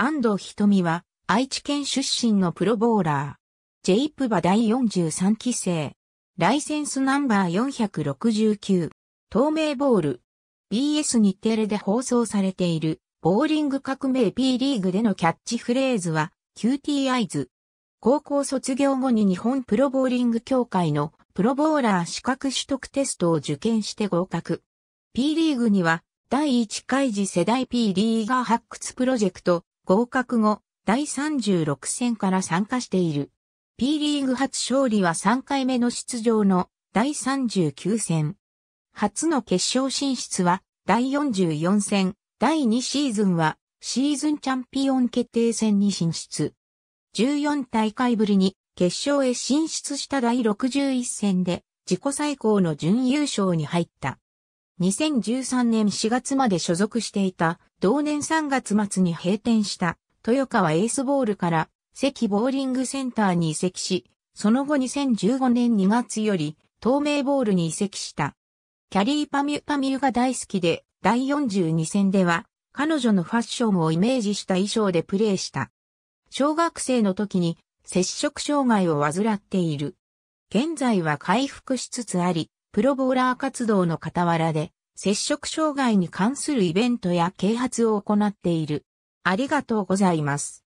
安藤瞳は、愛知県出身のプロボーラー。ジェイプバ第43期生。ライセンスナンバー469。透明ボール。BS 日テレで放送されている、ボーリング革命 P リーグでのキャッチフレーズは、QTIs。アイズ。高校卒業後に日本プロボーリング協会のプロボーラー資格取得テストを受験して合格。P リーグには、第1回次世代 P リーガー発掘プロジェクト、合格後、第36戦から参加している。P リーグ初勝利は3回目の出場の第39戦。初の決勝進出は第44戦、第2シーズンはシーズンチャンピオン決定戦に進出。14大会ぶりに決勝へ進出した第61戦で自己最高の準優勝に入った。2013年4月まで所属していた同年3月末に閉店した豊川エースボールから関ボーリングセンターに移籍し、その後2015年2月より透明ボールに移籍した。キャリーパミュパミュが大好きで、第42戦では、彼女のファッションをイメージした衣装でプレーした。小学生の時に、接触障害を患っている。現在は回復しつつあり、プロボーラー活動の傍らで、摂食障害に関するイベントや啓発を行っている。ありがとうございます。